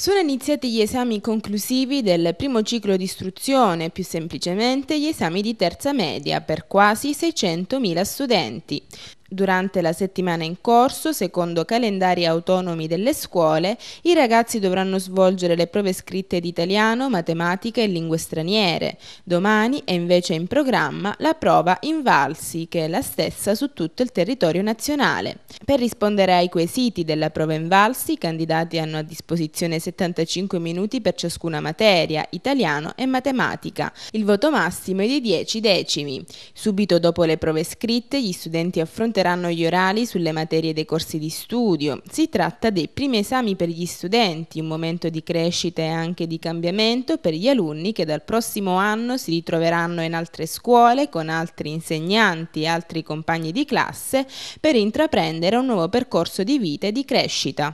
Sono iniziati gli esami conclusivi del primo ciclo di istruzione, più semplicemente gli esami di terza media, per quasi 600.000 studenti. Durante la settimana in corso, secondo calendari autonomi delle scuole, i ragazzi dovranno svolgere le prove scritte di italiano, matematica e lingue straniere. Domani è invece in programma la prova in Valsi, che è la stessa su tutto il territorio nazionale. Per rispondere ai quesiti della prova in Valsi, i candidati hanno a disposizione 75 minuti per ciascuna materia, italiano e matematica. Il voto massimo è di 10 decimi. Subito dopo le prove scritte, gli studenti affronteranno porteranno gli orali sulle materie dei corsi di studio. Si tratta dei primi esami per gli studenti, un momento di crescita e anche di cambiamento per gli alunni che dal prossimo anno si ritroveranno in altre scuole con altri insegnanti e altri compagni di classe per intraprendere un nuovo percorso di vita e di crescita.